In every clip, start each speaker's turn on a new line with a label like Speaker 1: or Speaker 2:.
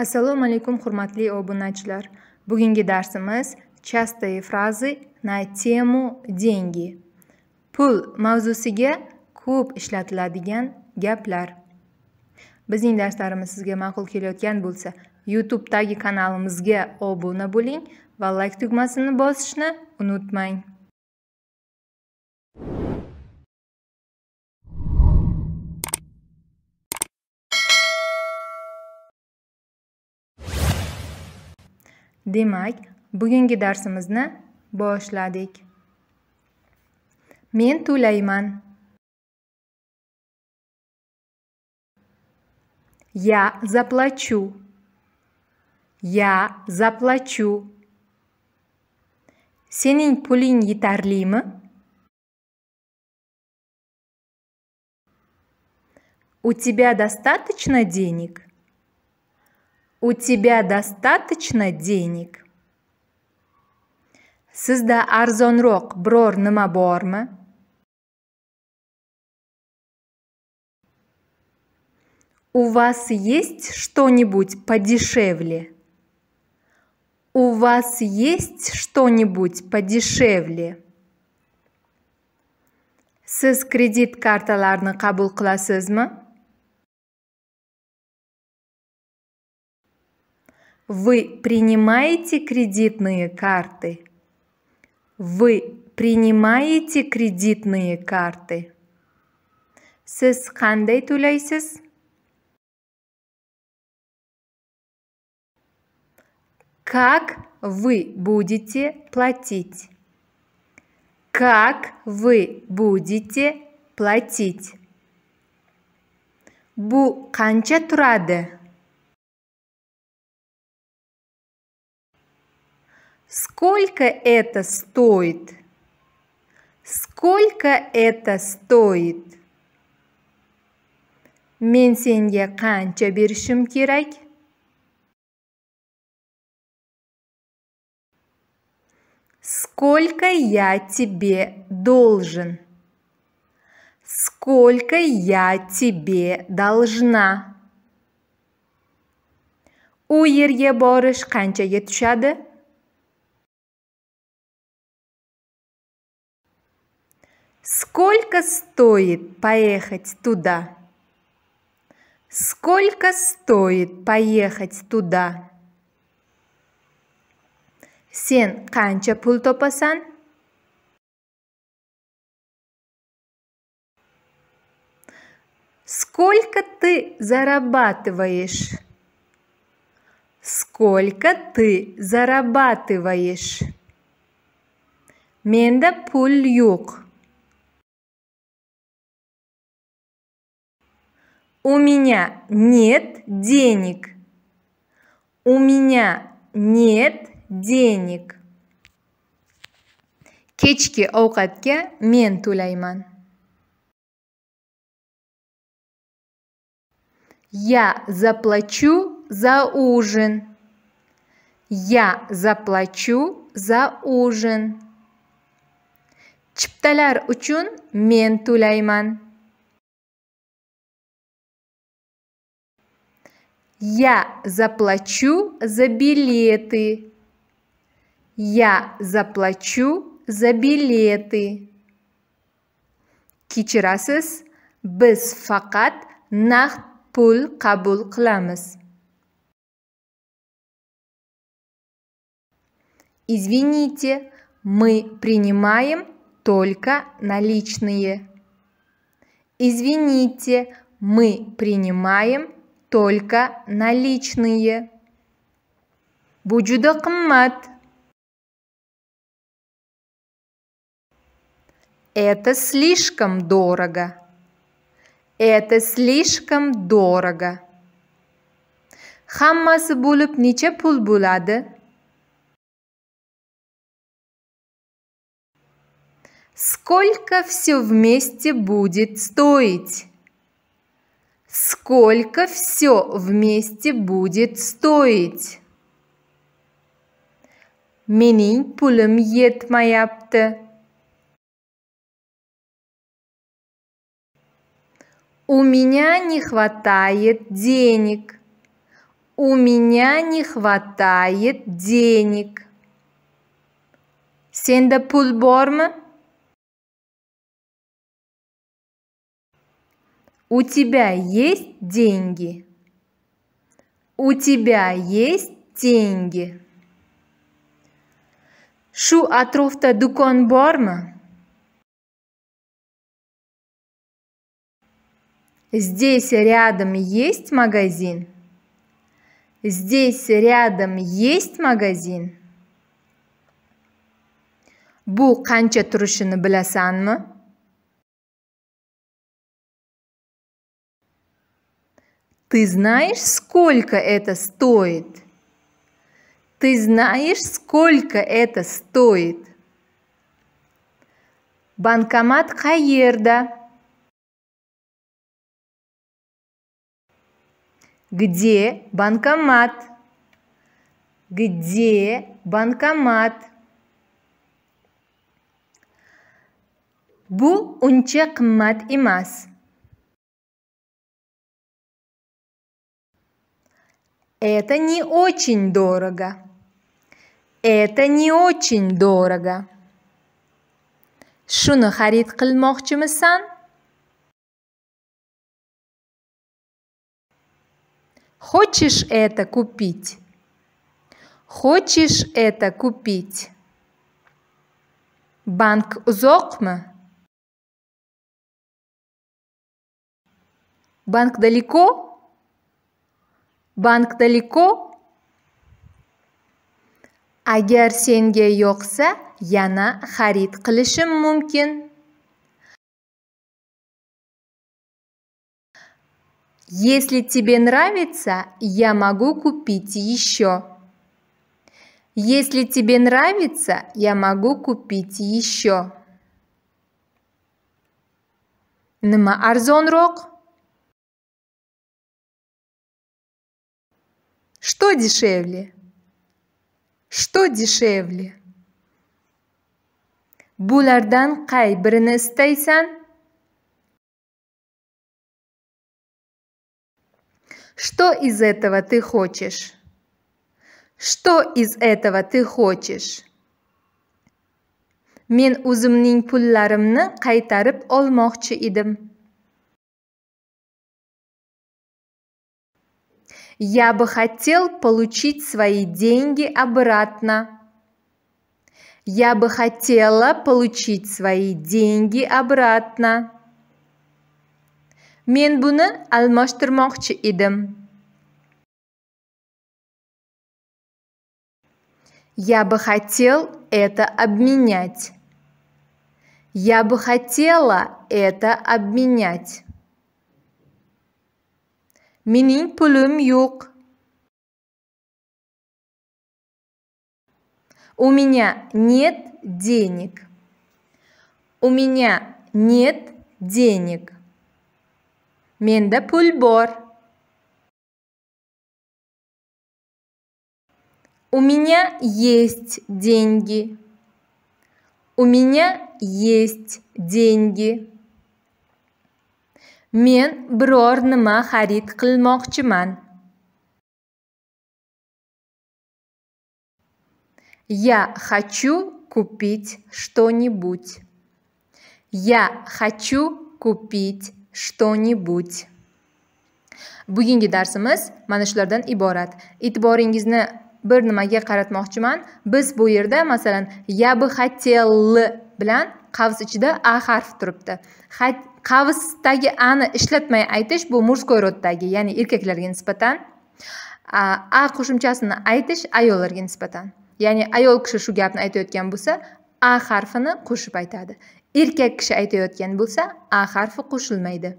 Speaker 1: assalomu alaykum hurmatli obunachilar bugungi darsimiz частые фразы на тему деньги pul mavzusiga ko'p ishlatiladigan gaplar bizning darslarimiz sizga ma'qul kelayotgan bo'lsa youtubedagi kanalimizga obuna bo'ling va like tugmasini bosishni unutmang demak bugungi darsimizni boshladik men to'layman я заплачу я заплачу sening puling yetarlimi у тебя достаточно денег У тебя достаточно денег? Sizda arzonroq biror nima bormi? У вас есть что-нибудь подешевле? У вас есть что-нибудь подешевле? Siz kredit kartalarini кабул qilasizmi? Вы принимаете кредитные карты? Вы принимаете кредитные карты? Сіз қандай төлейсіз? Как вы будете платить? Как вы будете платить? Бу канча турады? Сколько это стоит? Сколько это стоит? Мен сенге қанша берішім керек? Сколько я тебе должен? Сколько я тебе должна? У ерге борыш қанчаге түшады? Сколько стоит поехать туда? Сколько стоит поехать туда? Сен канча пул топасан? Сколько ты зарабатываешь? Сколько ты зарабатываешь? Менда пул юг. У меня нет денег. У меня нет денег. Кечки овкатке мен тулайман. Я заплачу за ужин. Я заплачу за ужин. Chiptalar учун men to'layman. Я заплачу за билеты. Я заплачу за билеты. Kechirasiz, без факат нах пул кабул qilamiz. Извините, мы принимаем только наличные. Извините, мы принимаем только наличные. Bu juda Это слишком дорого. Это слишком дорого. Hammasi bo'lib necha pul bo'ladi? Сколько все вместе будет стоить? сколько все вместе будет стоить? Mening pulim yetmayapti. У меня не хватает денег. У меня не хватает денег. Сенда пул бормы? У тебя есть деньги? У тебя есть деньги? Шу атруфта дукон борма? Здесь рядом есть магазин? Здесь рядом есть магазин? Bu qancha turishini bilasanmi? Ты знаешь, сколько это стоит? Ты знаешь, сколько это стоит? Банкомат Каерда. Где банкомат? Где банкомат? Бу унча кыммат имас. Это не очень дорого. Это не очень дорого. Шуны харид qilmoqchimisan? Хочешь это купить? Хочешь это купить? Банк узокмы? Банк далеко? Банк далеко? Agar senga yoqsa, yana xarid qilishim mumkin. Если тебе нравится, я могу купить еще. Если тебе нравится, я могу купить еще. Нема арзонрок? Что дешевле? Что дешевле? Булардан кай бирини истайсан? Что из этого ты хочешь? Что из этого ты хочешь? Мен узымнинг пулларимни қайтарып олмоқчи идим. Я бы хотел получить свои деньги обратно. Я бы хотела получить свои деньги обратно. Men buni almashtirmoqchi edim. Я бы хотел это обменять. Я бы хотела это обменять mening pulim yo'q у меня нет денег у меня нет денег Менда пульбор. у меня есть деньги у меня есть деньги men biror nima xarid qilmoqchiman я хочу купить что нибудь я хочу купить что нибудь bugungi darsimiz mana shulardan iborat e'tiboringizni bir nimaga qaratmoqchiman biz bu yerda masalan я бы хотел bilan qavs ichida a harfi turibdi a ani ishlatmay aytish bu мужской roddagi ya'ni erkaklarga nisbatan a, a qo'shimchasini aytish ayollarga nisbatan ya'ni ayol kishi shu gapni aytayotgan bo'lsa a harfini qo'shib aytadi erkak kishi aytayotgan bo'lsa a harfi qo'shilmaydi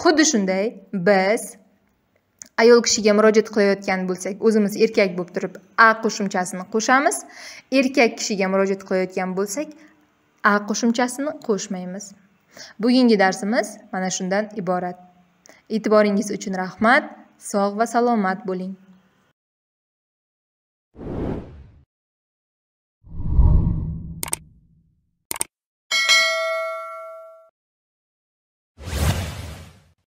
Speaker 1: xuddi shunday biz ayol kishiga murojaat qilayotgan bo'lsak o'zimiz erkak bo'lib turib a qo'shimchasini qo'shamiz erkak kishiga murojaat qilayotgan bo'lsak a qo'shimchasini qo'shmaymiz bugungi darsimiz mana shundan iborat e'tiboringiz uchun rahmat sog' va salomat bo'ling